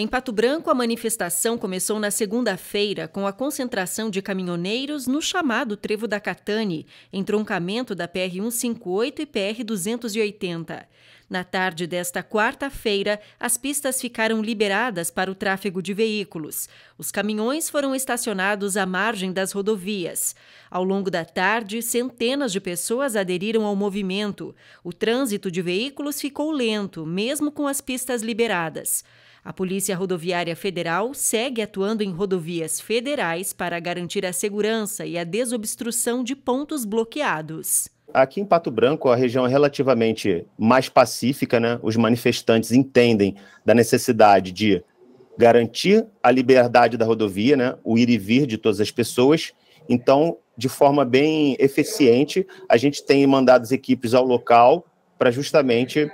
Em Pato Branco, a manifestação começou na segunda-feira com a concentração de caminhoneiros no chamado Trevo da Catane, em troncamento da PR-158 e PR-280. Na tarde desta quarta-feira, as pistas ficaram liberadas para o tráfego de veículos. Os caminhões foram estacionados à margem das rodovias. Ao longo da tarde, centenas de pessoas aderiram ao movimento. O trânsito de veículos ficou lento, mesmo com as pistas liberadas. A Polícia Rodoviária Federal segue atuando em rodovias federais para garantir a segurança e a desobstrução de pontos bloqueados. Aqui em Pato Branco, a região é relativamente mais pacífica, né? Os manifestantes entendem da necessidade de garantir a liberdade da rodovia, né? O ir e vir de todas as pessoas. Então, de forma bem eficiente, a gente tem mandado as equipes ao local para justamente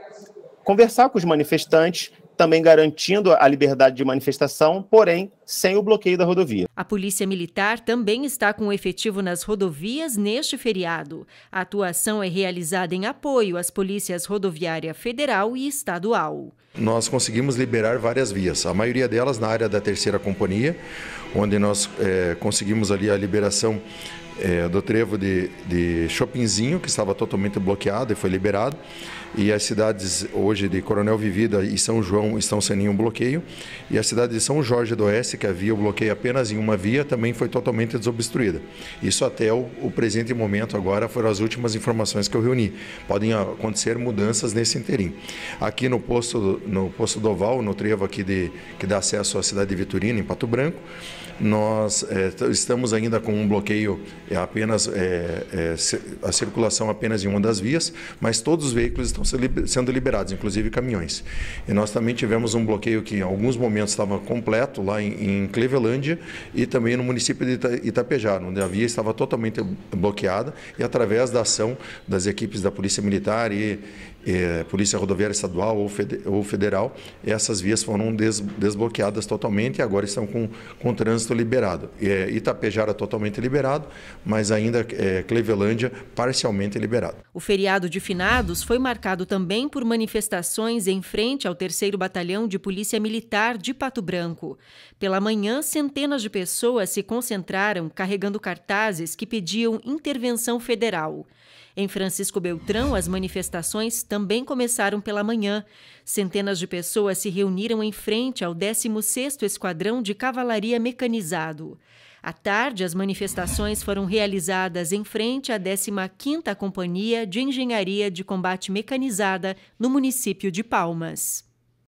conversar com os manifestantes, também garantindo a liberdade de manifestação, porém sem o bloqueio da rodovia. A Polícia Militar também está com efetivo nas rodovias neste feriado. A atuação é realizada em apoio às polícias rodoviária federal e estadual. Nós conseguimos liberar várias vias, a maioria delas na área da terceira companhia, onde nós é, conseguimos ali a liberação é, do trevo de, de Chopinzinho, que estava totalmente bloqueado e foi liberado. E as cidades hoje de Coronel Vivida e São João estão sem nenhum bloqueio. E a cidade de São Jorge do Oeste, que havia o bloqueio apenas em uma via, também foi totalmente desobstruída. Isso até o, o presente momento agora foram as últimas informações que eu reuni. Podem acontecer mudanças nesse interim. Aqui no posto, no posto do Oval, no trevo aqui de, que dá acesso à cidade de Vitorino, em Pato Branco, nós é, estamos ainda com um bloqueio é apenas é, é a circulação apenas em uma das vias, mas todos os veículos estão sendo liberados, inclusive caminhões. E nós também tivemos um bloqueio que em alguns momentos estava completo lá em, em Clevelândia e também no município de Itapejara, onde a via estava totalmente bloqueada e através da ação das equipes da Polícia Militar e, é, Polícia Rodoviária Estadual ou, fede, ou, Federal, essas vias foram des, desbloqueadas totalmente e agora estão com, com o trânsito liberado. É, Itapejara totalmente liberado, mas ainda é, Clevelândia parcialmente liberado. O feriado de finados foi marcado também por manifestações em frente ao 3 Batalhão de Polícia Militar de Pato Branco. Pela manhã, centenas de pessoas se concentraram carregando cartazes que pediam intervenção federal. Em Francisco Beltrão, as manifestações também começaram pela manhã. Centenas de pessoas se reuniram em frente ao 16º Esquadrão de Cavalaria Mecanizado. À tarde, as manifestações foram realizadas em frente à 15ª Companhia de Engenharia de Combate Mecanizada no município de Palmas.